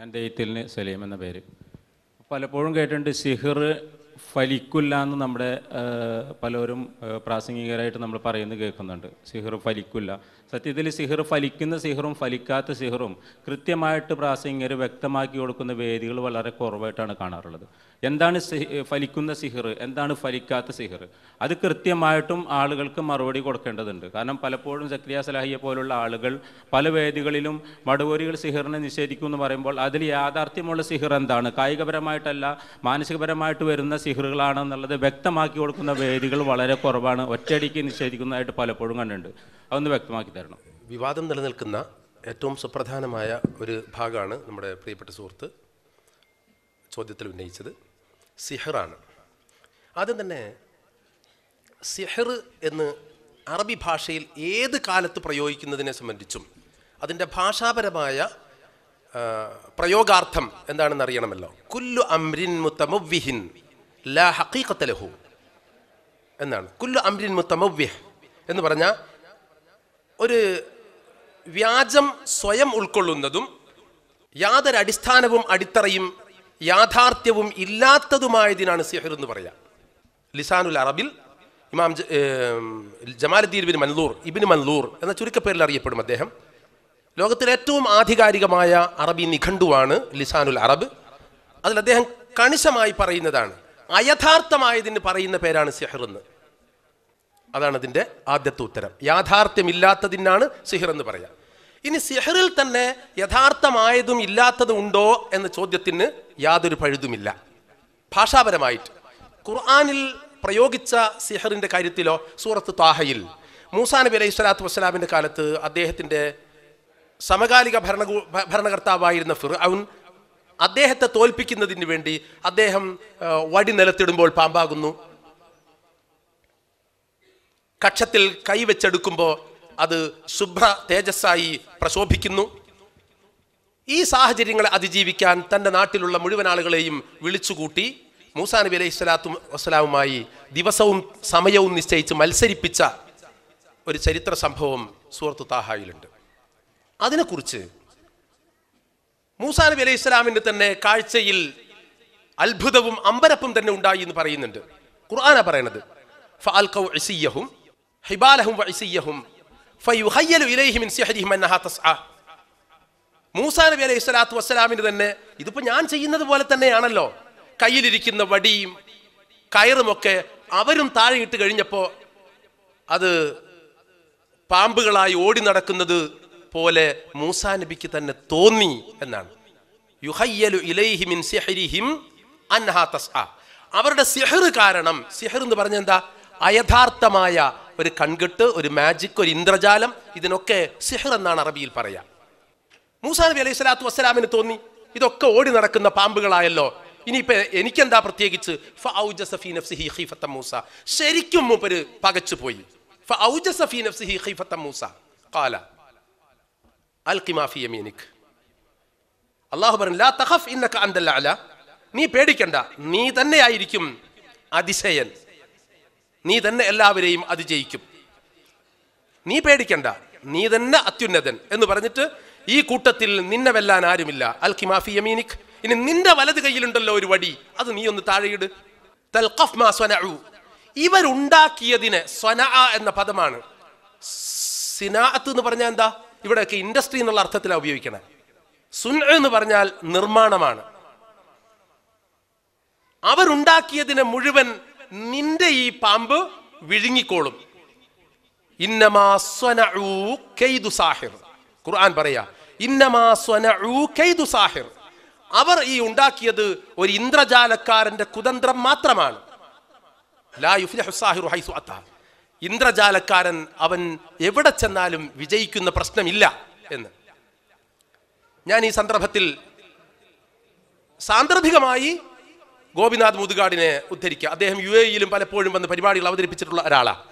ഞാൻ ദെയ്ത്തിലിന് സലീം എന്ന പേര് പലപ്പോഴും കേട്ടിട്ടുണ്ട് സിഹിർ ഫലിക്കില്ല എന്ന് നമ്മുടെ പലരും പ്രാസംഗികരായിട്ട് നമ്മൾ പറയുന്നത് കേൾക്കുന്നുണ്ട് സിഹിർ ഫലിക്കില്ല സത്യത്തിൽ സിഹിർ ഫലിക്കുന്ന സിഹറും ഫലിക്കാത്ത സിഹറും കൃത്യമായിട്ട് പ്രാസംഗികർ വ്യക്തമാക്കി കൊടുക്കുന്ന വേദികൾ വളരെ കുറവായിട്ടാണ് കാണാറുള്ളത് എന്താണ് ഫലിക്കുന്ന സിഹിർ എന്താണ് ഫലിക്കാത്ത സിഹിർ അത് കൃത്യമായിട്ടും ആളുകൾക്ക് മറുപടി കൊടുക്കേണ്ടതുണ്ട് കാരണം പലപ്പോഴും സക്രിയ സലാഹിയെ പോലുള്ള ആളുകൾ പല വേദികളിലും മടുവരികൾ സിഹറിനെ നിഷേധിക്കും എന്ന് പറയുമ്പോൾ അതിൽ യാഥാർത്ഥ്യമുള്ള സിഹിർ എന്താണ് കായികപരമായിട്ടല്ല മാനസികപരമായിട്ട് വരുന്ന സിഹറുകളാണെന്നുള്ളത് വ്യക്തമാക്കി കൊടുക്കുന്ന വേദികൾ വളരെ കുറവാണ് ഒറ്റയടിക്ക് നിഷേധിക്കുന്നതായിട്ട് പലപ്പോഴും കണ്ടിട്ടുണ്ട് അതൊന്ന് വ്യക്തമാക്കി തരണം വിവാദം നിലനിൽക്കുന്ന ഏറ്റവും സുപ്രധാനമായ ഒരു ഭാഗമാണ് നമ്മുടെ പ്രിയപ്പെട്ട സുഹൃത്ത് ചോദ്യത്തിൽ ഉന്നയിച്ചത് സിഹിറാണ് ആദ്യം തന്നെ സിഹിർ എന്ന് അറബി ഭാഷയിൽ ഏത് കാലത്ത് പ്രയോഗിക്കുന്നതിനെ സംബന്ധിച്ചും അതിൻ്റെ ഭാഷാപരമായ പ്രയോഗാർത്ഥം എന്താണെന്ന് അറിയണമല്ലോ കുല്ലു അംരിൻ മുത്തമവ്വിഹിൻ ലാ ഹക്കീക്കത്തലഹു എന്നാണ് കുല്ലു അംരിൻ മുത്തമവ്യഹ് എന്ന് പറഞ്ഞാൽ ഒരു വ്യാജം സ്വയം ഉൾക്കൊള്ളുന്നതും യാതൊരു അടിസ്ഥാനവും അടിത്തറയും യാഥാർത്ഥ്യവും ഇല്ലാത്തതുമായതിനാണ് സിഹിർ എന്ന് പറയാ ലിസാനുൽ അറബിൽ ഇമാം ജമാലുദ്ദീൻ ബിൻ മൻലൂർ ഇബിൻ മൻലൂർ എന്ന ചുരുക്കപ്പേരിൽ അറിയപ്പെടും അദ്ദേഹം ലോകത്തിലെ ഏറ്റവും ആധികാരികമായ അറബി നിഘണ്ടുവാണ് ലിസാനുൽ അറബ് അതിൽ അദ്ദേഹം കണിശമായി പറയുന്നതാണ് അയഥാർത്ഥമായതിന് പറയുന്ന പേരാണ് സിഹർ എന്ന് അതാണ് അതിൻ്റെ ആദ്യത്തെ ഉത്തരം യാഥാർത്ഥ്യമില്ലാത്തതിനാണ് സിഹർ എന്ന് പറയാം ഇനി സിഹറിൽ തന്നെ യഥാർത്ഥമായതും ഇല്ലാത്തതും ഉണ്ടോ എന്ന ചോദ്യത്തിന് യാതൊരു പഴുതുമില്ല ഭാഷാപരമായിട്ട് ഖുർആാനിൽ പ്രയോഗിച്ച സിഹറിന്റെ കാര്യത്തിലോ സൂറത്ത് താഹയിൽ മൂസാ നബി അലൈഹി സ്വലാത്തു വസ്സലാമിന്റെ കാലത്ത് അദ്ദേഹത്തിന്റെ സമകാലിക ഭരണകൂ ഭരണകർത്താവായിരുന്ന ഫിർഔൻ അദ്ദേഹത്തെ തോൽപ്പിക്കുന്നതിന് വേണ്ടി അദ്ദേഹം വടി നിലത്തിടുമ്പോൾ പാമ്പാകുന്നു കക്ഷത്തിൽ കൈവച്ചെടുക്കുമ്പോൾ അത് ശുഭ്ര തേജസ്സായി പ്രശോഭിക്കുന്നു ഈ സാഹചര്യങ്ങളെ അതിജീവിക്കാൻ തൻ്റെ നാട്ടിലുള്ള മുഴുവൻ ആളുകളെയും വിളിച്ചുകൂട്ടി മൂസാ നബി അലൈഹി സ്വലാത്തു വസ്സലാമുമായി ദിവസവും സമയവും നിശ്ചയിച്ച് മത്സരിപ്പിച്ച ഒരു ചരിത്ര സംഭവം സുഹൃത്തു താഹായിലുണ്ട് അതിനെക്കുറിച്ച് മൂസാ നബി അലൈഹി സ്വലാമിൻ്റെ തന്നെ കാഴ്ചയിൽ അത്ഭുതവും അമ്പരപ്പും തന്നെ ഉണ്ടായി എന്ന് പറയുന്നുണ്ട് ഖുർആന പറയണത് ഫഅൽഖൗ ഇസിയഹും ഹിബാലഹും വഇസിയഹും ഫയുഹയ്യലു ഇലൈഹി മിൻ തസ്അ മൂസാ നബി അലൈഹി സ്വലാത്തു വസ്സലാമിന് തന്നെ ഇതിപ്പോ ഞാൻ ചെയ്യുന്നത് പോലെ തന്നെയാണല്ലോ കയ്യിലിരിക്കുന്ന വടിയും കയറുമൊക്കെ അവരും താഴെ ഇട്ട് കഴിഞ്ഞപ്പോൾ അത് പാമ്പുകളായി ഓടി നടക്കുന്നത് പോലെ മൂസാ നബിക്ക് തന്നെ തോന്നി എന്നാണ് യുഹയ്യലു ഇലൈഹി മിൻ സിഹരിഹിം അൻഹാ തസ്അ അവരുടെ സിഹർ കാരണം സിഹർ എന്ന് പറഞ്ഞെന്താ അയഥാർത്ഥമായ ഒരു കൺകെട്ട് ഒരു മാജിക് ഒരു ഇന്ദ്രജാലം ഇതിനൊക്കെ സിഹർ എന്നാണ് അറബിയിൽ പറയാ മൂസാ നബി അലൈഹി സ്വലാത്തു വസ്സലാമിന് തോന്നി ഇതൊക്കെ ഓടി നടക്കുന്ന പാമ്പുകളായല്ലോ ഇനിയിപ്പോ എനിക്കെന്താ പ്രത്യേകിച്ച് മൂസ ശരിക്കും മൂപ്പര് പകച്ചു പോയി മൂസ അള്ളാഹു പറഞ്ഞു നീ പേടിക്കണ്ട നീ തന്നെയായിരിക്കും അതിശയൻ നീ തന്നെ എല്ലാവരെയും അതിജയിക്കും നീ പേടിക്കണ്ട നീ തന്നെ അത്യുന്നതൻ എന്ന് പറഞ്ഞിട്ട് ഈ കൂട്ടത്തിൽ നിന്നെ വെല്ലാൻ ആരുമില്ല അൽ ഖിമാഫി യമീനിക് ഇനി നിന്റെ വലത് കയ്യിലുണ്ടല്ലോ ഒരു വടി അത് നീ ഒന്ന് താഴെയിട് തൽഖഫ് മാ ഇവരുണ്ടാക്കിയതിന് സ്വന എന്ന പദമാണ് സിനാഅത്ത് എന്ന് പറഞ്ഞാൽ എന്താ ഇവിടെയൊക്കെ ഇൻഡസ്ട്രി എന്നുള്ള അർത്ഥത്തിലാണ് ഉപയോഗിക്കണേ സുൻ എന്ന് പറഞ്ഞാൽ നിർമ്മാണമാണ് അവരുണ്ടാക്കിയതിനെ മുഴുവൻ നിന്റെ ഈ പാമ്പ് വിഴുങ്ങിക്കോളും കൈദു സാഹിർ ഖുർആൻ പറയാ കൈദു സാഹിർ അവർ ഈ ഉണ്ടാക്കിയത് ഒരു ഇന്ദ്രജാലക്കാരന്റെ കുതന്ത്രം മാത്രമാണ് ഇന്ദ്രജാലക്കാരൻ അവൻ എവിടെ ചെന്നാലും വിജയിക്കുന്ന പ്രശ്നമില്ല എന്ന് ഞാൻ ഈ സന്ദർഭത്തിൽ സാന്ദർഭികമായി ഗോപിനാഥ് മുതുകാടിനെ ഉദ്ധരിക്കുക അദ്ദേഹം യു എയിലും പലപ്പോഴും വന്ന് പരിപാടികൾ അവതരിപ്പിച്ചിട്ടുള്ള ഒരാളാണ്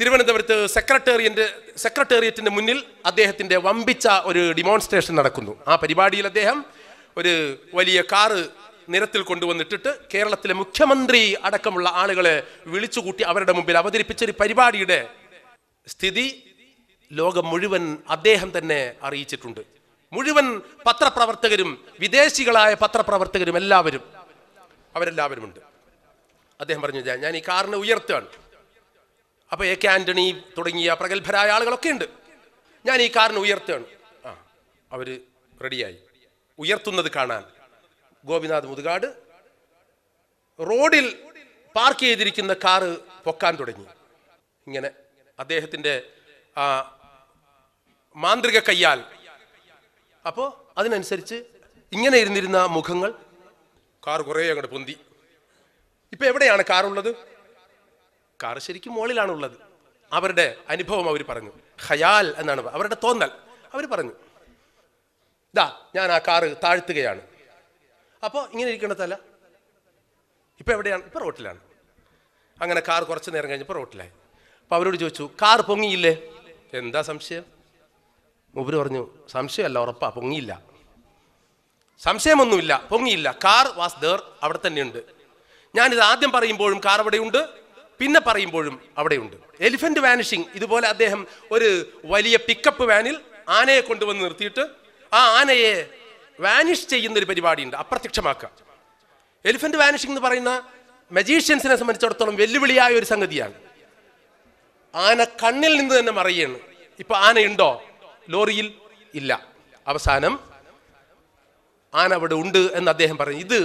തിരുവനന്തപുരത്ത് സെക്രട്ടേറിയറ്റ് സെക്രട്ടേറിയറ്റിന്റെ മുന്നിൽ അദ്ദേഹത്തിന്റെ വമ്പിച്ച ഒരു ഡിമോൺസ്ട്രേഷൻ നടക്കുന്നു ആ പരിപാടിയിൽ അദ്ദേഹം ഒരു വലിയ കാറ് നിരത്തിൽ കൊണ്ടുവന്നിട്ടിട്ട് കേരളത്തിലെ മുഖ്യമന്ത്രി അടക്കമുള്ള ആളുകളെ വിളിച്ചുകൂട്ടി അവരുടെ മുമ്പിൽ അവതരിപ്പിച്ച ഒരു പരിപാടിയുടെ സ്ഥിതി ലോകം മുഴുവൻ അദ്ദേഹം തന്നെ അറിയിച്ചിട്ടുണ്ട് മുഴുവൻ പത്രപ്രവർത്തകരും വിദേശികളായ പത്രപ്രവർത്തകരും എല്ലാവരും അവരെല്ലാവരുമുണ്ട് അദ്ദേഹം പറഞ്ഞു ഞാൻ ഈ കാറിനെ ഉയർത്തുകയാണ് അപ്പോൾ എ കെ ആന്റണി തുടങ്ങിയ പ്രഗത്ഭരായ ആളുകളൊക്കെ ഉണ്ട് ഞാൻ ഈ കാറിന് ഉയർത്തുകയാണ് ആ അവർ റെഡിയായി ഉയർത്തുന്നത് കാണാൻ ഗോപിനാഥ് മുതുകാട് റോഡിൽ പാർക്ക് ചെയ്തിരിക്കുന്ന കാറ് പൊക്കാൻ തുടങ്ങി ഇങ്ങനെ അദ്ദേഹത്തിൻ്റെ ആ മാന്ത്രിക കയ്യാൽ അപ്പോൾ അതിനനുസരിച്ച് ഇങ്ങനെ ഇരുന്നിരുന്ന മുഖങ്ങൾ കാർ കുറെ അങ്ങോട്ട് പൊന്തി ഇപ്പൊ എവിടെയാണ് കാർ ഉള്ളത് കാർ ശരിക്കും മുകളിലാണ് ഉള്ളത് അവരുടെ അനുഭവം അവർ പറഞ്ഞു ഹയാൽ എന്നാണ് അവരുടെ തോന്നൽ അവർ പറഞ്ഞു ഇതാ ഞാൻ ആ കാറ് താഴ്ത്തുകയാണ് അപ്പോൾ ഇങ്ങനെ ഇരിക്കണതല്ല ഇപ്പം എവിടെയാണ് ഇപ്പം റോട്ടിലാണ് അങ്ങനെ കാർ കുറച്ച് നേരം കഴിഞ്ഞപ്പോൾ റോട്ടിലായി അപ്പോൾ അവരോട് ചോദിച്ചു കാർ പൊങ്ങിയില്ലേ എന്താ സംശയം മുബര് പറഞ്ഞു സംശയമല്ല ഉറപ്പാ പൊങ്ങിയില്ല സംശയമൊന്നുമില്ല പൊങ്ങിയില്ല കാർ വാസ് ദർ അവിടെ തന്നെയുണ്ട് ഞാനിത് ആദ്യം പറയുമ്പോഴും കാർ അവിടെയുണ്ട് പിന്നെ പറയുമ്പോഴും അവിടെയുണ്ട് എലിഫന്റ് വാനിഷിംഗ് ഇതുപോലെ അദ്ദേഹം ഒരു വലിയ പിക്കപ്പ് വാനിൽ ആനയെ കൊണ്ടുവന്ന് നിർത്തിയിട്ട് ആ ആനയെ വാനിഷ് ചെയ്യുന്ന ഒരു പരിപാടിയുണ്ട് അപ്രത്യക്ഷമാക്കുക എലിഫന്റ് വാനിഷിംഗ് എന്ന് പറയുന്ന മജീഷ്യൻസിനെ സംബന്ധിച്ചിടത്തോളം വെല്ലുവിളിയായ ഒരു സംഗതിയാണ് ആന കണ്ണിൽ നിന്ന് തന്നെ മറിയാണ് ഇപ്പൊ ആനയുണ്ടോ ലോറിയിൽ ഇല്ല അവസാനം ആന അവിടെ ഉണ്ട് എന്ന് അദ്ദേഹം പറഞ്ഞു ഇത്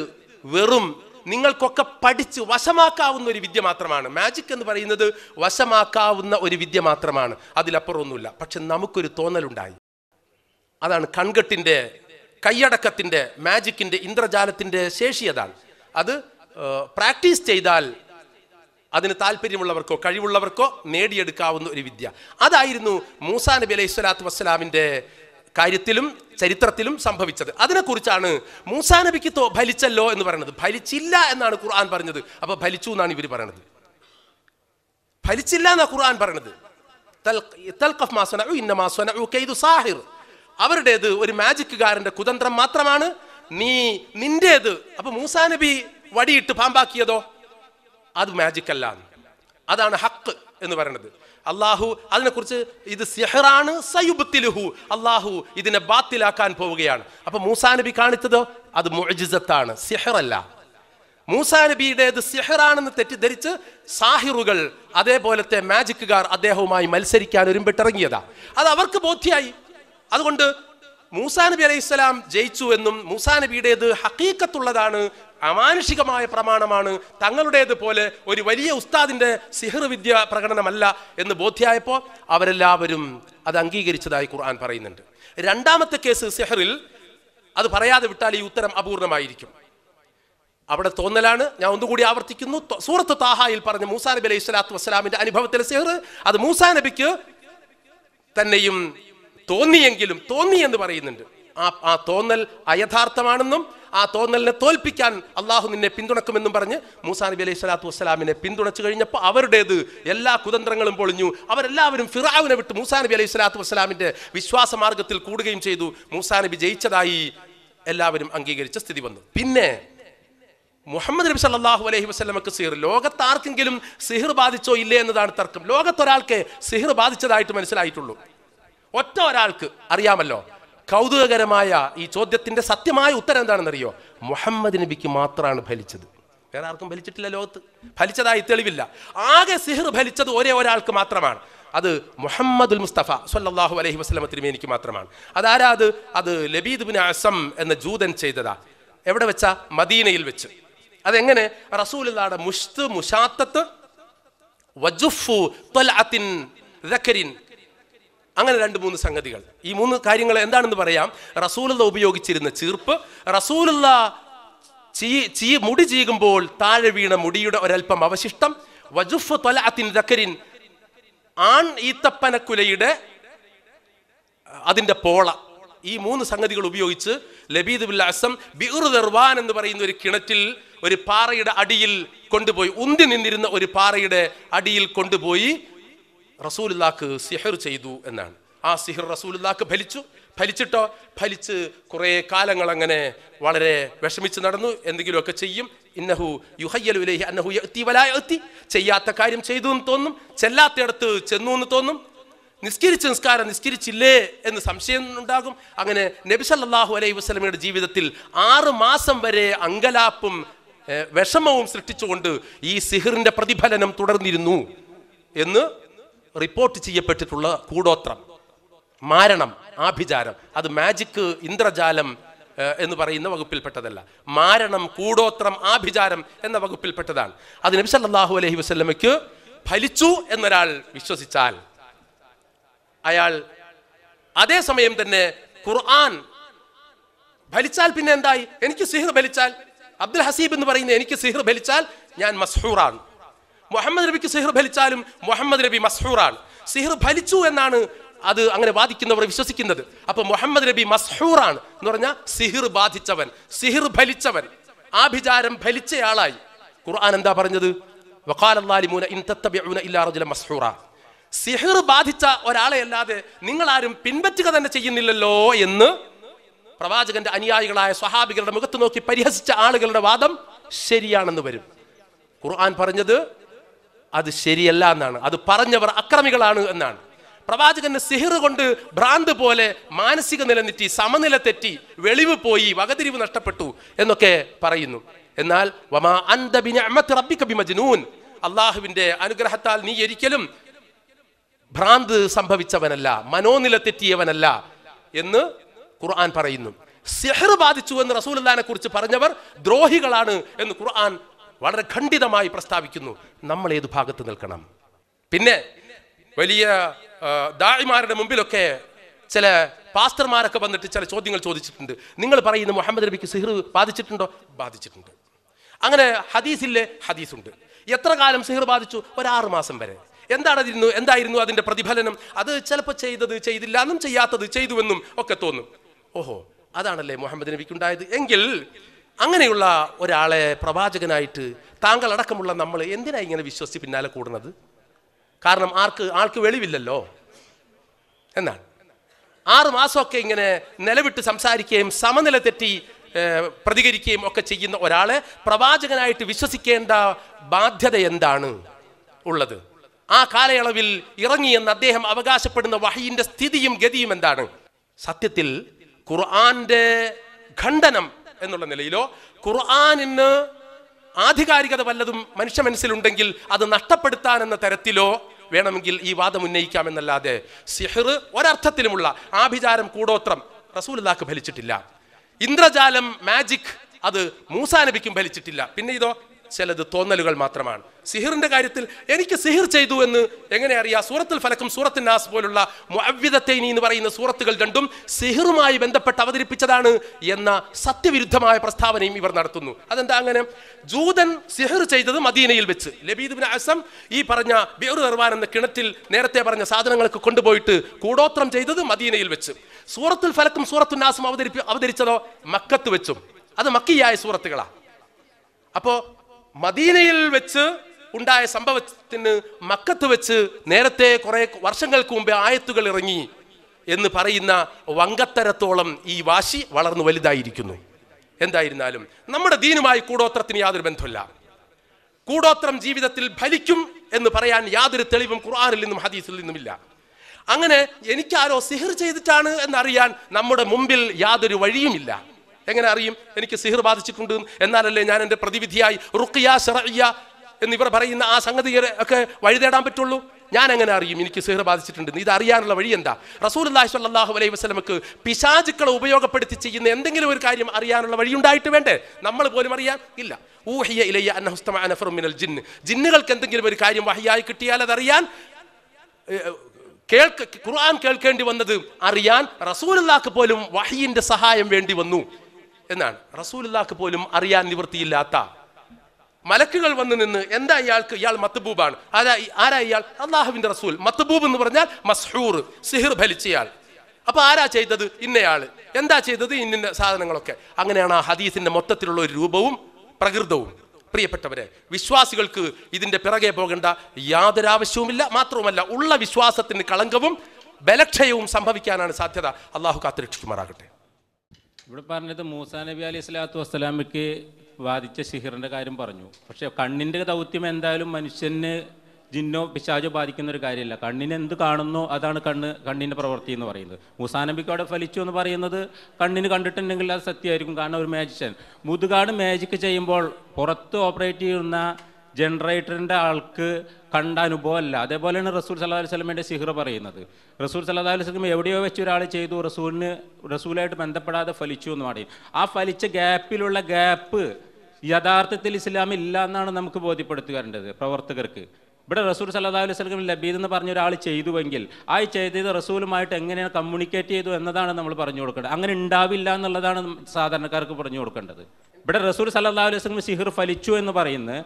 വെറും നിങ്ങൾക്കൊക്കെ പഠിച്ച് വശമാക്കാവുന്ന ഒരു വിദ്യ മാത്രമാണ് മാജിക് എന്ന് പറയുന്നത് വശമാക്കാവുന്ന ഒരു വിദ്യ മാത്രമാണ് അതിലപ്പുറമൊന്നുമില്ല പക്ഷെ നമുക്കൊരു തോന്നലുണ്ടായി അതാണ് കൺകെട്ടിൻ്റെ കൈയടക്കത്തിൻ്റെ മാജിക്കിൻ്റെ ഇന്ദ്രജാലത്തിൻ്റെ ശേഷി അതാണ് അത് പ്രാക്ടീസ് ചെയ്താൽ അതിന് താല്പര്യമുള്ളവർക്കോ കഴിവുള്ളവർക്കോ നേടിയെടുക്കാവുന്ന ഒരു വിദ്യ അതായിരുന്നു മൂസാ നബി അലൈഹി സ്വലാത്തു വസ്സലാമിൻ്റെ കാര്യത്തിലും ചരിത്രത്തിലും സംഭവിച്ചത് അതിനെക്കുറിച്ചാണ് മൂസാ നബിക്ക് ഫലിച്ചല്ലോ എന്ന് പറയുന്നത് ഫലിച്ചില്ല എന്നാണ് ഖുർആൻ പറഞ്ഞത് അപ്പോൾ ഫലിച്ചു എന്നാണ് ഇവർ പറയണത് ഫലിച്ചില്ല എന്നാ ഖുർആൻ പറയണത് സാഹിർ അവരുടേത് ഒരു മാജിക്കുകാരന്റെ കുതന്ത്രം മാത്രമാണ് നീ നിന്റേത് അപ്പൊ മൂസാ നബി വടിയിട്ട് പാമ്പാക്കിയതോ അത് മാജിക് അല്ല അതാണ് ഹക്ക് എന്ന് പറയുന്നത് അള്ളാഹു അതിനെക്കുറിച്ച് ഇത് സെഹറാണ് സയുബത്തിലുഹു അള്ളാഹു ഇതിനെ ബാത്തിലാക്കാൻ പോവുകയാണ് അപ്പൊ മൂസാ നബി കാണിച്ചതോ അത് മുഴജിസത്താണ് സെഹറല്ല മൂസാ നബിയുടേത് സിഹറാണെന്ന് തെറ്റിദ്ധരിച്ച് സാഹിറുകൾ അതേപോലത്തെ മാജിക്കുകാർ അദ്ദേഹവുമായി മത്സരിക്കാൻ ഒരുമ്പിട്ടിറങ്ങിയതാ അത് അവർക്ക് ബോധ്യായി അതുകൊണ്ട് മൂസാ നബി അലൈഹി സ്വലാം ജയിച്ചു എന്നും മൂസാ നബിയുടേത് ഹക്കീക്കത്തുള്ളതാണ് അമാനുഷികമായ പ്രമാണമാണ് തങ്ങളുടേത് പോലെ ഒരു വലിയ ഉസ്താദിന്റെ സിഹർ വിദ്യ പ്രകടനമല്ല എന്ന് ബോധ്യമായപ്പോൾ അവരെല്ലാവരും അത് അംഗീകരിച്ചതായി ഖുർആൻ പറയുന്നുണ്ട് രണ്ടാമത്തെ കേസ് സിഹറിൽ അത് പറയാതെ വിട്ടാൽ ഈ ഉത്തരം അപൂർണമായിരിക്കും അവിടെ തോന്നലാണ് ഞാൻ ഒന്നുകൂടി ആവർത്തിക്കുന്നു സൂറത്ത് താഹായിൽ പറഞ്ഞ മൂസാ നബി അലൈഹി സ്വലാത്തു വസ്സലാമിന്റെ അനുഭവത്തിലെ സിഹർ അത് മൂസാ നബിക്ക് തന്നെയും തോന്നിയെങ്കിലും തോന്നി എന്ന് പറയുന്നുണ്ട് ആ ആ തോന്നൽ അയഥാർത്ഥമാണെന്നും ആ തോന്നലിനെ തോൽപ്പിക്കാൻ അള്ളാഹു നിന്നെ പിന്തുണക്കുമെന്നും പറഞ്ഞ് മൂസാ നബി അലൈഹി സ്വലാത്തു വസ്സലാമിനെ പിന്തുണച്ചു കഴിഞ്ഞപ്പോൾ അവരുടേത് എല്ലാ കുതന്ത്രങ്ങളും പൊളിഞ്ഞു അവരെല്ലാവരും ഫിറാവിനെ വിട്ട് മൂസാ നബി അലൈഹി സ്വലാത്തു വസ്സലാമിൻ്റെ വിശ്വാസ മാർഗത്തിൽ കൂടുകയും ചെയ്തു മൂസാ നബി ജയിച്ചതായി എല്ലാവരും അംഗീകരിച്ച സ്ഥിതി വന്നു പിന്നെ മുഹമ്മദ് നബി സല്ലാഹു അലൈഹി വസ്ലമക്ക് സിഹിർ ലോകത്ത് ആർക്കെങ്കിലും സിഹിർ ബാധിച്ചോ ഇല്ലേ എന്നതാണ് തർക്കം ലോകത്തൊരാൾക്ക് സിഹിർ ബാധിച്ചതായിട്ട് മനസ്സിലായിട്ടുള്ളൂ ഒറ്റ ഒരാൾക്ക് അറിയാമല്ലോ കൗതുകകരമായ ഈ ചോദ്യത്തിൻ്റെ സത്യമായ ഉത്തരം എന്താണെന്നറിയോ മുഹമ്മദ് നബിക്ക് മാത്രമാണ് ഫലിച്ചത് വേറെ ആർക്കും ഫലിച്ചിട്ടില്ല ലോകത്ത് ഫലിച്ചതായി തെളിവില്ല ആകെ സിഹർ ഫലിച്ചത് ഒരേ ഒരാൾക്ക് മാത്രമാണ് അത് മുഹമ്മദുൽ മുസ്തഫ സല്ലാഹു അലഹി വസ്ലമ തിരുമേനിക്ക് മാത്രമാണ് അതാരാ അത് അത് ലബീദ് ബിൻ അസം എന്ന ജൂതൻ ചെയ്തതാ എവിടെ വെച്ചാ മദീനയിൽ വെച്ച് അതെങ്ങനെ റസൂലുള്ളാടെ മുഷ്ത് മുഷാത്തത്ത് വജുഫു ത്വൽഅത്തിൻ അങ്ങനെ രണ്ട് മൂന്ന് സംഗതികൾ ഈ മൂന്ന് കാര്യങ്ങൾ എന്താണെന്ന് പറയാം റസൂലത ഉപയോഗിച്ചിരുന്ന ചീർപ്പ് റസൂലുള്ള ചീ ചീ മുടി ചീകുമ്പോൾ താഴെ വീണ മുടിയുടെ ഒരല്പം അവശിഷ്ടം വജുഫ് തൊലാത്തിൻ ദക്കരിൻ ആൺ ഈത്തപ്പനക്കുലയുടെ അതിൻ്റെ പോള ഈ മൂന്ന് സംഗതികൾ ഉപയോഗിച്ച് ലബീദ് ബില്ലാസം ബിഉർ ദർവാൻ എന്ന് പറയുന്ന ഒരു കിണറ്റിൽ ഒരു പാറയുടെ അടിയിൽ കൊണ്ടുപോയി ഉന്തി നിന്നിരുന്ന ഒരു പാറയുടെ അടിയിൽ കൊണ്ടുപോയി റസൂലുല്ലാക്ക് സിഹിർ ചെയ്തു എന്നാണ് ആ സിഹിർ റസൂലുല്ലാക്ക് ഫലിച്ചു ഫലിച്ചിട്ടോ ഫലിച്ച് കുറേ കാലങ്ങൾ അങ്ങനെ വളരെ വിഷമിച്ച് നടന്നു എന്തെങ്കിലുമൊക്കെ ചെയ്യും ഇന്നഹു യുഹയ്യലുലേഹി അന്നഹു എത്തി വലായ എത്തി ചെയ്യാത്ത കാര്യം ചെയ്തു എന്ന് തോന്നും ചെല്ലാത്തയിടത്ത് ചെന്നു എന്ന് തോന്നും നിസ്കരിച്ച നിസ്കാരം നിസ്കരിച്ചില്ലേ എന്ന് സംശയം ഉണ്ടാകും അങ്ങനെ നബി സല്ലല്ലാഹു അലൈഹി വസ്ലമയുടെ ജീവിതത്തിൽ ആറ് മാസം വരെ അങ്കലാപ്പും വിഷമവും സൃഷ്ടിച്ചുകൊണ്ട് ഈ സിഹിറിന്റെ പ്രതിഫലനം തുടർന്നിരുന്നു എന്ന് റിപ്പോർട്ട് ചെയ്യപ്പെട്ടിട്ടുള്ള കൂടോത്രം മാരണം ആഭിചാരം അത് മാജിക്ക് ഇന്ദ്രജാലം എന്ന് പറയുന്ന വകുപ്പിൽപ്പെട്ടതല്ല മാരണം കൂടോത്രം ആഭിചാരം എന്ന വകുപ്പിൽപ്പെട്ടതാണ് അത് നബി സല്ലാഹു അലഹി വസ്ലമയ്ക്ക് ഫലിച്ചു എന്നൊരാൾ വിശ്വസിച്ചാൽ അയാൾ അതേസമയം തന്നെ ഖുർആൻ ഫലിച്ചാൽ പിന്നെ എന്തായി എനിക്ക് സിഹിർ ഫലിച്ചാൽ അബ്ദുൽ ഹസീബ് എന്ന് പറയുന്ന എനിക്ക് സിഹിർ ഫലിച്ചാൽ ഞാൻ മസ്ഹൂറാണ് മുഹമ്മദ് നബിക്ക് സിഹർ ഫലിച്ചാലും മുഹമ്മദ് നബി മസ്ഹൂറാണ് സിഹർ ഫലിച്ചു എന്നാണ് അത് അങ്ങനെ വാദിക്കുന്നവർ വിശ്വസിക്കുന്നത് അപ്പൊ മുഹമ്മദ് നബി മസ്ഹൂറാണ് എന്ന് പറഞ്ഞാൽ സിഹിർ ബാധിച്ചവൻ സിഹിർ ഫലിച്ചവൻ ആഭിചാരം ഫലിച്ചയാളായി ഖുർആൻ എന്താ പറഞ്ഞത് മസ്ഹൂറ സിഹിർ ബാധിച്ച ഒരാളെയല്ലാതെ നിങ്ങൾ ആരും പിൻപറ്റുക തന്നെ ചെയ്യുന്നില്ലല്ലോ എന്ന് പ്രവാചകന്റെ അനുയായികളായ സ്വഹാബികളുടെ മുഖത്ത് നോക്കി പരിഹസിച്ച ആളുകളുടെ വാദം ശരിയാണെന്ന് വരും ഖുർആൻ പറഞ്ഞത് അത് ശരിയല്ല എന്നാണ് അത് പറഞ്ഞവർ അക്രമികളാണ് എന്നാണ് പ്രവാചകന് സിഹിർ കൊണ്ട് ഭ്രാന്ത് പോലെ മാനസിക നില സമനില തെറ്റി വെളിവ് പോയി വകതിരിവ് നഷ്ടപ്പെട്ടു എന്നൊക്കെ പറയുന്നു എന്നാൽ വമാ അള്ളാഹുവിന്റെ അനുഗ്രഹത്താൽ നീ ഒരിക്കലും ഭ്രാന്ത് സംഭവിച്ചവനല്ല മനോനില തെറ്റിയവനല്ല എന്ന് ഖുർആൻ പറയുന്നു സിഹർ ബാധിച്ചു എന്ന് റസൂൽ കുറിച്ച് പറഞ്ഞവർ ദ്രോഹികളാണ് എന്ന് ഖുർആൻ വളരെ ഖണ്ഡിതമായി പ്രസ്താവിക്കുന്നു നമ്മൾ ഏത് ഭാഗത്ത് നിൽക്കണം പിന്നെ വലിയ ദാഴിമാരുടെ മുമ്പിലൊക്കെ ചില പാസ്റ്റർമാരൊക്കെ വന്നിട്ട് ചില ചോദ്യങ്ങൾ ചോദിച്ചിട്ടുണ്ട് നിങ്ങൾ പറയുന്ന മുഹമ്മദ് നബിക്ക് സിഹിർ ബാധിച്ചിട്ടുണ്ടോ ബാധിച്ചിട്ടുണ്ട് അങ്ങനെ ഹദീസില്ലേ ഹദീസുണ്ട് എത്ര കാലം സിഹിർ ബാധിച്ചു ഒരാറ് മാസം വരെ എന്താണതിരുന്നു എന്തായിരുന്നു അതിൻ്റെ പ്രതിഫലനം അത് ചിലപ്പോൾ ചെയ്തത് ചെയ്തില്ല എന്നും ചെയ്യാത്തത് ചെയ്തുവെന്നും ഒക്കെ തോന്നും ഓഹോ അതാണല്ലേ മുഹമ്മദ് നബിക്ക് ഉണ്ടായത് എങ്കിൽ അങ്ങനെയുള്ള ഒരാളെ പ്രവാചകനായിട്ട് താങ്കൾ അടക്കമുള്ള നമ്മൾ എന്തിനാ ഇങ്ങനെ വിശ്വസിച്ച് പിന്നാലെ കൂടുന്നത് കാരണം ആർക്ക് ആൾക്ക് വെളിവില്ലല്ലോ എന്നാണ് ആറ് മാസമൊക്കെ ഇങ്ങനെ നിലവിട്ട് സംസാരിക്കുകയും സമനില തെറ്റി പ്രതികരിക്കുകയും ഒക്കെ ചെയ്യുന്ന ഒരാളെ പ്രവാചകനായിട്ട് വിശ്വസിക്കേണ്ട ബാധ്യത എന്താണ് ഉള്ളത് ആ കാലയളവിൽ ഇറങ്ങിയെന്ന് അദ്ദേഹം അവകാശപ്പെടുന്ന വഹയിന്റെ സ്ഥിതിയും ഗതിയും എന്താണ് സത്യത്തിൽ ഖുർആന്റെ ഖണ്ഡനം എന്നുള്ള നിലയിലോ ഖുർആാനിന് ആധികാരികത വല്ലതും മനുഷ്യ മനസ്സിലുണ്ടെങ്കിൽ അത് നഷ്ടപ്പെടുത്താൻ എന്ന തരത്തിലോ വേണമെങ്കിൽ ഈ വാദം ഉന്നയിക്കാം എന്നല്ലാതെ സിഹർ ഒരർത്ഥത്തിലുമുള്ള ആഭിചാരം കൂടോത്രം റസൂലുല്ലാക്ക് ഫലിച്ചിട്ടില്ല ഇന്ദ്രജാലം മാജിക് അത് മൂസാനബിക്കും നബിക്കും ഫലിച്ചിട്ടില്ല പിന്നെ ഇതോ ചിലത് തോന്നലുകൾ മാത്രമാണ് സിഹിറിന്റെ കാര്യത്തിൽ എനിക്ക് സിഹിർ ചെയ്തു എന്ന് എങ്ങനെ അറിയാം സൂറത്തുൽ ഫലക്കും സൂറത്തുൽ നാസ് പോലുള്ള മുഅവ്വിദത്തൈനി എന്ന് പറയുന്ന സൂറത്തുകൾ രണ്ടും സിഹിറുമായി ബന്ധപ്പെട്ട് അവതരിപ്പിച്ചതാണ് എന്ന സത്യവിരുദ്ധമായ പ്രസ്താവനയും ഇവർ നടത്തുന്നു അതെന്താ അങ്ങനെ ജൂതൻ സിഹിർ ചെയ്തത് മദീനയിൽ വെച്ച് ലബീദ് അസം ഈ പറഞ്ഞ ബിയർ നിർവാൻ എന്ന കിണറ്റിൽ നേരത്തെ പറഞ്ഞ സാധനങ്ങൾക്ക് കൊണ്ടുപോയിട്ട് കൂടോത്രം ചെയ്തത് മദീനയിൽ വെച്ച് സൂറത്തുൽ ഫലക്കും സൂറത്തുൽ നാസും അവതരിപ്പി അവതരിച്ചതോ മക്കത്ത് വെച്ചും അത് മക്കിയായ സൂറത്തുകളാണ് അപ്പോ മദീനയിൽ വെച്ച് ഉണ്ടായ സംഭവത്തിന് മക്കത്ത് വെച്ച് നേരത്തെ കുറെ വർഷങ്ങൾക്ക് മുമ്പേ ആയത്തുകൾ ഇറങ്ങി എന്ന് പറയുന്ന വങ്കത്തരത്തോളം ഈ വാശി വളർന്നു വലുതായിരിക്കുന്നു എന്തായിരുന്നാലും നമ്മുടെ ദീനുമായി കൂടോത്രത്തിന് യാതൊരു ബന്ധമില്ല കൂടോത്രം ജീവിതത്തിൽ ഫലിക്കും എന്ന് പറയാൻ യാതൊരു തെളിവും ഖുർആാനിൽ നിന്നും ഹദീസിൽ നിന്നുമില്ല അങ്ങനെ എനിക്കാരോ സിഹിർ ചെയ്തിട്ടാണ് എന്നറിയാൻ നമ്മുടെ മുമ്പിൽ യാതൊരു വഴിയുമില്ല എങ്ങനെ അറിയും എനിക്ക് സിഹിർ ബാധിച്ചിട്ടുണ്ട് എന്നാലല്ലേ ഞാൻ എൻ്റെ പ്രതിവിധിയായി റുക്കിയ ഷറയ്യ എന്നിവർ പറയുന്ന ആ സംഗതിയെ ഒക്കെ വഴിതേടാൻ പറ്റുള്ളൂ ഞാൻ എങ്ങനെ അറിയും എനിക്ക് സിഹർ ബാധിച്ചിട്ടുണ്ട് ഇത് അറിയാനുള്ള വഴി എന്താ റസൂൽ അല്ലാഹി സ്വല്ലാഹു അലൈഹി വസ്ലമക്ക് പിശാചുക്കളെ ഉപയോഗപ്പെടുത്തി ചെയ്യുന്ന എന്തെങ്കിലും ഒരു കാര്യം അറിയാനുള്ള വഴി ഉണ്ടായിട്ട് വേണ്ടേ നമ്മൾ പോലും അറിയാൻ ഇല്ല ഊഹിയ ഇലയ്യ അന്നഹുസ്തമാനഫറുമിനൽ ജിന്ന് ജിന്നുകൾക്ക് എന്തെങ്കിലും ഒരു കാര്യം വഹിയായി കിട്ടിയാൽ അതറിയാൻ കേൾക്ക് ഖുർആൻ കേൾക്കേണ്ടി വന്നത് അറിയാൻ റസൂലുള്ളാക്ക് പോലും വഹീൻ്റെ സഹായം വേണ്ടി വന്നു എന്നാണ് റസൂലുള്ളാക്ക് പോലും അറിയാൻ നിവൃത്തിയില്ലാത്ത മലക്കുകൾ വന്ന് നിന്ന് എന്താ ഇയാൾക്ക് ഇയാൾ മത്തബൂബാണ് ആരാ ആരാ ഇയാൾ അള്ളാഹുവിന്റെ റസൂൽ മത്തബൂബ് എന്ന് പറഞ്ഞാൽ മസ്ഹൂർ സിഹിർ ഫലിച്ചയാൾ അപ്പൊ ആരാ ചെയ്തത് ഇന്നയാള് എന്താ ചെയ്തത് ഇന്നിന്റെ സാധനങ്ങളൊക്കെ അങ്ങനെയാണ് ആ ഹദീസിന്റെ മൊത്തത്തിലുള്ള ഒരു രൂപവും പ്രകൃതവും പ്രിയപ്പെട്ടവരെ വിശ്വാസികൾക്ക് ഇതിന്റെ പിറകെ പോകേണ്ട ആവശ്യവുമില്ല മാത്രവുമല്ല ഉള്ള വിശ്വാസത്തിന് കളങ്കവും ബലക്ഷയവും സംഭവിക്കാനാണ് സാധ്യത അള്ളാഹു കാത്തിരക്ഷിക്കുമാറാകട്ടെ ഇവിടെ പറഞ്ഞത് മൂസാ നബി അലി സ്വലാത്തു വസ്സലാമിക്ക് വാദിച്ച സിഹിറിൻ്റെ കാര്യം പറഞ്ഞു പക്ഷെ കണ്ണിൻ്റെ ദൗത്യം എന്തായാലും മനുഷ്യന് ജിന്നോ പിശാചോ ബാധിക്കുന്ന ഒരു കാര്യമല്ല കണ്ണിന് എന്ത് കാണുന്നോ അതാണ് കണ്ണ് കണ്ണിൻ്റെ പ്രവൃത്തി എന്ന് പറയുന്നത് നബിക്ക് അവിടെ ഫലിച്ചു എന്ന് പറയുന്നത് കണ്ണിന് കണ്ടിട്ടുണ്ടെങ്കിൽ അത് സത്യമായിരിക്കും കാരണം ഒരു മാജിഷ്യൻ മുതുകാട് മാജിക് ചെയ്യുമ്പോൾ പുറത്ത് ഓപ്പറേറ്റ് ചെയ്യുന്ന ജനറേറ്ററിൻ്റെ ആൾക്ക് കണ്ട അനുഭവമല്ല അതേപോലെയാണ് റസൂൽ സല്ലാ അലൈഹി സ്വലമിൻ്റെ സിഹ്റ പറയുന്നത് റസൂൽ സല്ലാ അലൈഹി സ്വലം എവിടെയോ വെച്ച് ഒരാൾ ചെയ്തു റസൂലിന് റസൂലായിട്ട് ബന്ധപ്പെടാതെ ഫലിച്ചു എന്ന് പറയും ആ ഫലിച്ച ഗ്യാപ്പിലുള്ള ഗ്യാപ്പ് യഥാർത്ഥത്തിൽ ഇസ്ലാം ഇല്ല എന്നാണ് നമുക്ക് ബോധ്യപ്പെടുത്തുകേണ്ടത് പ്രവർത്തകർക്ക് ഇവിടെ റസൂൽ സല്ലാ അലൈഹി സ്വലം ലബീദ് എന്ന് പറഞ്ഞ ഒരാൾ ചെയ്തുവെങ്കിൽ ആ ചെയ്തത് റസൂലുമായിട്ട് എങ്ങനെയാണ് കമ്മ്യൂണിക്കേറ്റ് ചെയ്തു എന്നതാണ് നമ്മൾ പറഞ്ഞു കൊടുക്കേണ്ടത് അങ്ങനെ ഉണ്ടാവില്ല എന്നുള്ളതാണ് സാധാരണക്കാർക്ക് പറഞ്ഞു കൊടുക്കേണ്ടത് ഇവിടെ റസൂൽ സല്ലാ അലൈഹി സ്വലം സിഹിർ ഫലിച്ചു എന്ന് പറയുന്നത്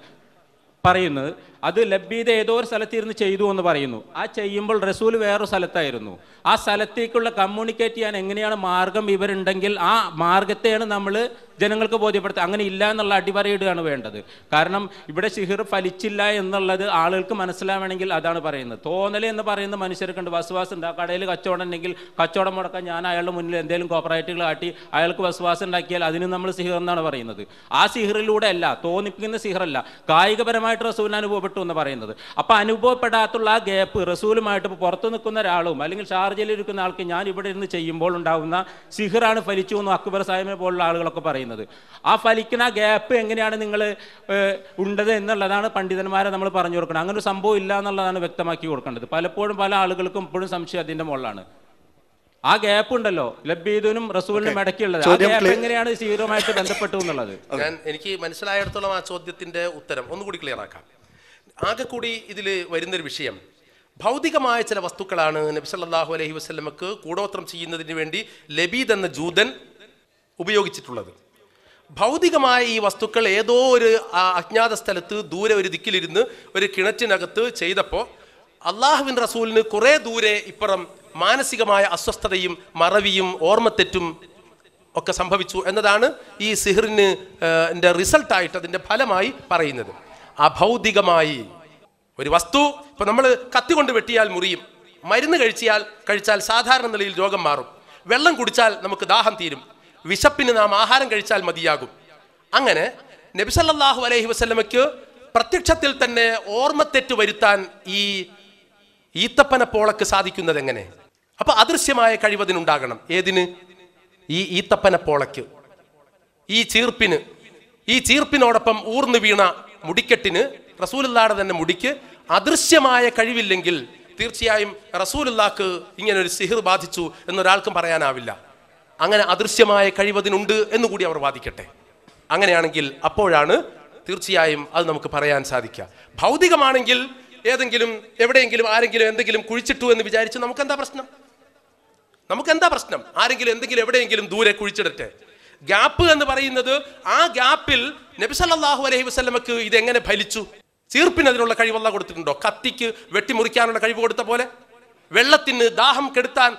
പറയുന്നത് അത് ലബ്ബീദ് ഏതോ ഒരു സ്ഥലത്തിരുന്ന് ചെയ്തു എന്ന് പറയുന്നു ആ ചെയ്യുമ്പോൾ റസൂൽ വേറൊരു സ്ഥലത്തായിരുന്നു ആ സ്ഥലത്തേക്കുള്ള കമ്മ്യൂണിക്കേറ്റ് ചെയ്യാൻ എങ്ങനെയാണ് മാർഗം ഇവരുണ്ടെങ്കിൽ ആ മാർഗത്തെയാണ് നമ്മൾ ജനങ്ങൾക്ക് ബോധ്യപ്പെടുത്തുക അങ്ങനെ ഇല്ല എന്നുള്ള അടിപറയിടുകയാണ് വേണ്ടത് കാരണം ഇവിടെ ഷിഹിർ ഫലിച്ചില്ല എന്നുള്ളത് ആളുകൾക്ക് മനസ്സിലാവണമെങ്കിൽ അതാണ് പറയുന്നത് തോന്നൽ എന്ന് പറയുന്ന മനുഷ്യർക്കുണ്ട് വസ്വാസം ഉണ്ട് ആ കടയിൽ കച്ചവടം ഉണ്ടെങ്കിൽ കച്ചവടം മുടക്കാൻ ഞാൻ അയാളുടെ മുന്നിൽ എന്തെങ്കിലും കോപ്പറേറ്റുകൾ കാട്ടി അയാൾക്ക് വസ്വാസം ഉണ്ടാക്കിയാൽ അതിന് നമ്മൾ സിഹിർ എന്നാണ് പറയുന്നത് ആ സിഹിറിലൂടെ അല്ല തോന്നിപ്പിക്കുന്ന സിഹിറല്ല കായികപരമായിട്ട് റസൂലിനെ അനുഭവപ്പെട്ടു അനുഭവപ്പെട്ടു എന്ന് പറയുന്നത് അപ്പോൾ അനുഭവപ്പെടാത്തുള്ള ആ ഗ്യാപ്പ് റസൂലുമായിട്ട് പുറത്തു പുറത്ത് നിൽക്കുന്ന ഒരാളും അല്ലെങ്കിൽ ഷാർജയിൽ ഇരിക്കുന്ന ആൾക്ക് ഞാൻ ഇവിടെ ഇരുന്ന് ചെയ്യുമ്പോൾ ഉണ്ടാകുന്ന സിഹറാണ് ഫലിച്ചു എന്ന് അക്ബർ സാഹിബിനെ പോലുള്ള ആളുകളൊക്കെ പറയുന്നത് ആ ഫലിക്കുന്ന ആ ഗ്യാപ്പ് എങ്ങനെയാണ് നിങ്ങൾ ഉണ്ടത് എന്നുള്ളതാണ് പണ്ഡിതന്മാരെ നമ്മൾ പറഞ്ഞു കൊടുക്കണം അങ്ങനെ ഒരു സംഭവം ഇല്ല എന്നുള്ളതാണ് വ്യക്തമാക്കി കൊടുക്കേണ്ടത് പലപ്പോഴും പല ആളുകൾക്കും ഇപ്പോഴും സംശയം അതിൻ്റെ മുകളിലാണ് ആ ഗ്യാപ്പ് ഉണ്ടല്ലോ ലബീദിനും റസൂലിനും ഇടയ്ക്കുള്ളത് ആ ഗ്യാപ്പ് എങ്ങനെയാണ് സീറോമായിട്ട് ബന്ധപ്പെട്ടു എന്നുള്ളത് എനിക്ക് മനസ്സിലായിടത്തോളം ആ ചോദ്യത്തിന്റെ ഉത്തരം ഒന്നുകൂടി ക്ലിയർ ആക്കാം ആകെ കൂടി ഇതിൽ വരുന്നൊരു വിഷയം ഭൗതികമായ ചില വസ്തുക്കളാണ് നബി സല്ലാഹു അലഹി വസ്ലമക്ക് കൂടോത്രം ചെയ്യുന്നതിന് വേണ്ടി ലബീദ് എന്ന ജൂതൻ ഉപയോഗിച്ചിട്ടുള്ളത് ഭൗതികമായ ഈ വസ്തുക്കൾ ഏതോ ഒരു അജ്ഞാത സ്ഥലത്ത് ദൂരെ ഒരു ദിക്കിലിരുന്ന് ഒരു കിണറ്റിനകത്ത് ചെയ്തപ്പോൾ അള്ളാഹുവിൻ റസൂലിന് കുറേ ദൂരെ ഇപ്പുറം മാനസികമായ അസ്വസ്ഥതയും മറവിയും ഓർമ്മത്തെറ്റും ഒക്കെ സംഭവിച്ചു എന്നതാണ് ഈ സിഹറിന് റിസൾട്ടായിട്ട് അതിൻ്റെ ഫലമായി പറയുന്നത് അഭൗതികമായി ഒരു വസ്തു ഇപ്പൊ നമ്മൾ കത്തി കൊണ്ട് വെട്ടിയാൽ മുറിയും മരുന്ന് കഴിച്ചാൽ കഴിച്ചാൽ സാധാരണ നിലയിൽ രോഗം മാറും വെള്ളം കുടിച്ചാൽ നമുക്ക് ദാഹം തീരും വിശപ്പിന് നാം ആഹാരം കഴിച്ചാൽ മതിയാകും അങ്ങനെ നബിസല്ലാഹു അലൈഹി വസ്ലമയ്ക്ക് പ്രത്യക്ഷത്തിൽ തന്നെ ഓർമ്മത്തെറ്റ് വരുത്താൻ ഈ ഈത്തപ്പന പോളക്ക് സാധിക്കുന്നത് എങ്ങനെ അപ്പൊ അദൃശ്യമായ കഴിവതിനുണ്ടാകണം ഏതിന് ഈ ഈത്തപ്പന പോളക്ക് ഈ ചീർപ്പിന് ഈ ചീർപ്പിനോടൊപ്പം ഊർന്നു വീണ മുടിക്കെട്ടിന് റസൂലുല്ലാടെ തന്നെ മുടിക്ക് അദൃശ്യമായ കഴിവില്ലെങ്കിൽ തീർച്ചയായും റസൂലുല്ലാക്ക് ഇങ്ങനെ ഒരു സിഹിർ ബാധിച്ചു എന്നൊരാൾക്കും പറയാനാവില്ല അങ്ങനെ അദൃശ്യമായ കഴിവതിനുണ്ട് എന്ന് കൂടി അവർ വാദിക്കട്ടെ അങ്ങനെയാണെങ്കിൽ അപ്പോഴാണ് തീർച്ചയായും അത് നമുക്ക് പറയാൻ സാധിക്കുക ഭൗതികമാണെങ്കിൽ ഏതെങ്കിലും എവിടെയെങ്കിലും ആരെങ്കിലും എന്തെങ്കിലും കുഴിച്ചിട്ടു എന്ന് വിചാരിച്ച് നമുക്കെന്താ പ്രശ്നം നമുക്കെന്താ പ്രശ്നം ആരെങ്കിലും എന്തെങ്കിലും എവിടെയെങ്കിലും ദൂരെ കുഴിച്ചിടട്ടെ ഗ്യാപ്പ് എന്ന് പറയുന്നത് ആ ഗ്യാപ്പിൽ നബിസല്ലാഹു അലൈഹി വസ്ലമക്ക് എങ്ങനെ ഫലിച്ചു ചീർപ്പിന് അതിനുള്ള കഴിവല്ല കൊടുത്തിട്ടുണ്ടോ കത്തിക്ക് വെട്ടിമുറിക്കാനുള്ള കഴിവ് കൊടുത്ത പോലെ വെള്ളത്തിന് ദാഹം കെടുത്താൻ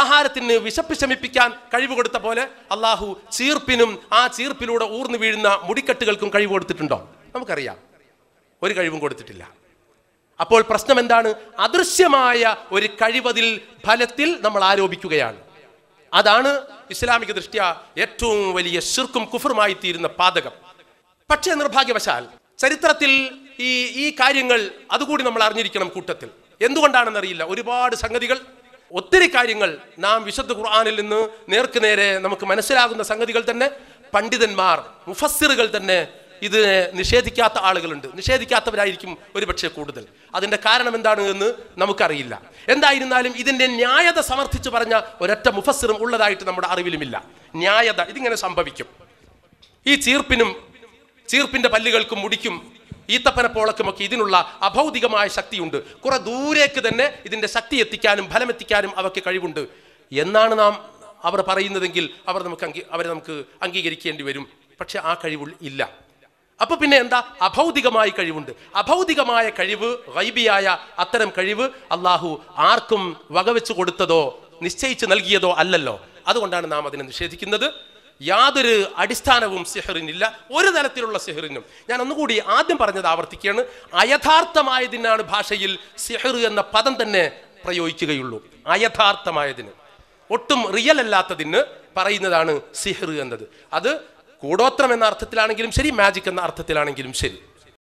ആഹാരത്തിന് വിശപ്പ് ശമിപ്പിക്കാൻ കഴിവ് കൊടുത്ത പോലെ അള്ളാഹു ചീർപ്പിനും ആ ചീർപ്പിലൂടെ ഊർന്നു വീഴുന്ന മുടിക്കെട്ടുകൾക്കും കഴിവ് കൊടുത്തിട്ടുണ്ടോ നമുക്കറിയാം ഒരു കഴിവും കൊടുത്തിട്ടില്ല അപ്പോൾ പ്രശ്നം എന്താണ് അദൃശ്യമായ ഒരു കഴിവതിൽ ഫലത്തിൽ നമ്മൾ ആരോപിക്കുകയാണ് അതാണ് ഇസ്ലാമിക ദൃഷ്ടിയ ഏറ്റവും വലിയ ഷിർക്കും കുഫറുമായി തീരുന്ന പാതകം പക്ഷേ നിർഭാഗ്യവശാൽ ചരിത്രത്തിൽ ഈ ഈ കാര്യങ്ങൾ അതുകൂടി നമ്മൾ അറിഞ്ഞിരിക്കണം കൂട്ടത്തിൽ അറിയില്ല ഒരുപാട് സംഗതികൾ ഒത്തിരി കാര്യങ്ങൾ നാം വിശുദ്ധ ഖുർആാനിൽ നിന്ന് നേർക്കുനേരെ നമുക്ക് മനസ്സിലാകുന്ന സംഗതികൾ തന്നെ പണ്ഡിതന്മാർ മുഫസ്സിറുകൾ തന്നെ ഇത് നിഷേധിക്കാത്ത ആളുകളുണ്ട് നിഷേധിക്കാത്തവരായിരിക്കും ഒരുപക്ഷെ കൂടുതൽ അതിൻ്റെ കാരണം എന്താണ് എന്ന് നമുക്കറിയില്ല എന്തായിരുന്നാലും ഇതിൻ്റെ ന്യായത സമർത്ഥിച്ച് പറഞ്ഞ ഒരൊറ്റ മുഫസ്സിറും ഉള്ളതായിട്ട് നമ്മുടെ അറിവിലുമില്ല ന്യായത ഇതിങ്ങനെ സംഭവിക്കും ഈ ചീർപ്പിനും ചീർപ്പിൻ്റെ പല്ലുകൾക്കും മുടിക്കും ഈത്തപ്പനപ്പോളക്കുമൊക്കെ ഇതിനുള്ള അഭൗതികമായ ശക്തിയുണ്ട് കുറെ ദൂരേക്ക് തന്നെ ഇതിൻ്റെ ശക്തി എത്തിക്കാനും ഫലമെത്തിക്കാനും അവയ്ക്ക് കഴിവുണ്ട് എന്നാണ് നാം അവർ പറയുന്നതെങ്കിൽ അവർ നമുക്ക് അംഗീ അവരെ നമുക്ക് അംഗീകരിക്കേണ്ടി വരും പക്ഷെ ആ കഴിവുകൾ ഇല്ല അപ്പൊ പിന്നെ എന്താ അഭൗതികമായ കഴിവുണ്ട് അഭൗതികമായ കഴിവ് വൈബിയായ അത്തരം കഴിവ് അള്ളാഹു ആർക്കും വകവെച്ചു കൊടുത്തതോ നിശ്ചയിച്ച് നൽകിയതോ അല്ലല്ലോ അതുകൊണ്ടാണ് നാം അതിനെ നിഷേധിക്കുന്നത് യാതൊരു അടിസ്ഥാനവും സെഹറിനില്ല ഒരു തരത്തിലുള്ള സെഹറിനും ഞാൻ ഒന്നുകൂടി ആദ്യം പറഞ്ഞത് ആവർത്തിക്കുകയാണ് അയഥാർത്ഥമായതിനാണ് ഭാഷയിൽ സിഹർ എന്ന പദം തന്നെ പ്രയോഗിക്കുകയുള്ളൂ അയഥാർത്ഥമായതിന് ഒട്ടും റിയൽ അല്ലാത്തതിന് പറയുന്നതാണ് സിഹർ എന്നത് അത് കൂടോത്രം എന്ന അർത്ഥത്തിലാണെങ്കിലും ശരി മാജിക് എന്ന അർത്ഥത്തിലാണെങ്കിലും ശരി